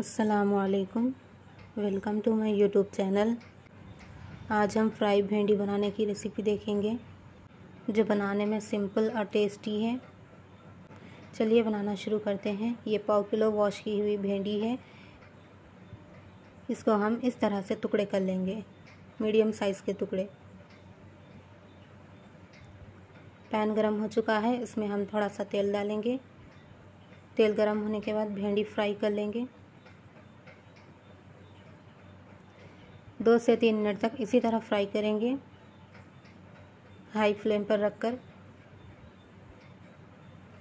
असलकम welcome to my YouTube channel आज हम फ्राई भेंडी बनाने की रेसिपी देखेंगे जो बनाने में सिंपल और टेस्टी है चलिए बनाना शुरू करते हैं ये पाव किलो वॉश की हुई भेंडी है इसको हम इस तरह से टुकड़े कर लेंगे मीडियम साइज़ के टुकड़े पैन गरम हो चुका है इसमें हम थोड़ा सा तेल डालेंगे तेल गरम होने के बाद भेंडी फ्राई कर लेंगे दो से तीन मिनट तक इसी तरह फ्राई करेंगे हाई फ्लेम पर रखकर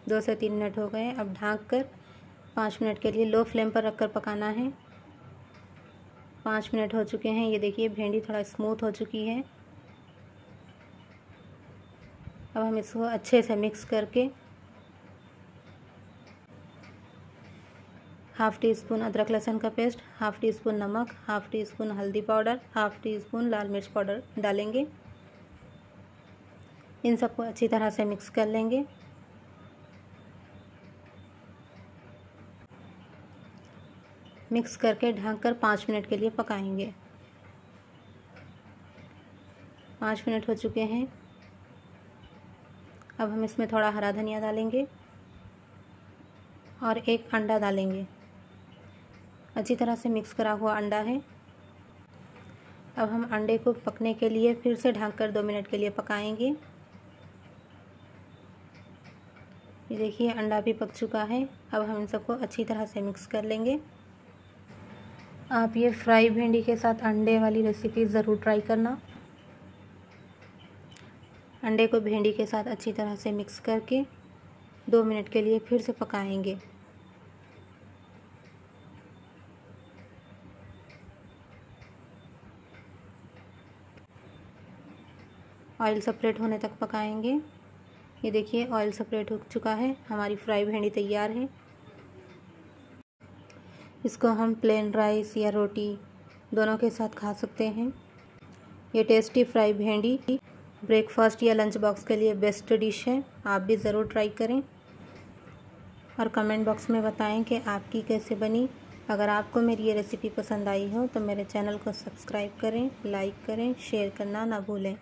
दो से तीन मिनट हो गए अब ढाँक कर पाँच मिनट के लिए लो फ्लेम पर रखकर पकाना है पाँच मिनट हो चुके हैं ये देखिए भिंडी थोड़ा स्मूथ हो चुकी है अब हम इसको अच्छे से मिक्स करके हाफ टी स्पून अदरक लहसन का पेस्ट हाफ टी स्पून नमक हाफ टी स्पून हल्दी पाउडर हाफ टी स्पून लाल मिर्च पाउडर डालेंगे इन सबको अच्छी तरह से मिक्स कर लेंगे मिक्स करके ढककर कर पाँच मिनट के लिए पकाएंगे पाँच मिनट हो चुके हैं अब हम इसमें थोड़ा हरा धनिया डालेंगे और एक अंडा डालेंगे अच्छी तरह से मिक्स करा हुआ अंडा है अब हम अंडे को पकने के लिए फिर से ढाँक कर दो मिनट के लिए पकाएंगे ये देखिए अंडा भी पक चुका है अब हम इन सबको अच्छी तरह से मिक्स कर लेंगे आप ये फ्राई भिंडी के साथ अंडे वाली रेसिपी ज़रूर ट्राई करना अंडे को भिंडी के साथ अच्छी तरह से मिक्स करके दो मिनट के लिए फिर से पकाएंगे ऑयल सेपरेट होने तक पकाएंगे ये देखिए ऑयल सेपरेट हो चुका है हमारी फ्राई भेंडी तैयार है इसको हम प्लेन राइस या रोटी दोनों के साथ खा सकते हैं ये टेस्टी फ्राई भेंडी ब्रेकफास्ट या लंच बॉक्स के लिए बेस्ट डिश है आप भी ज़रूर ट्राई करें और कमेंट बॉक्स में बताएं कि आपकी कैसे बनी अगर आपको मेरी ये रेसिपी पसंद आई हो तो मेरे चैनल को सब्सक्राइब करें लाइक करें शेयर करना ना भूलें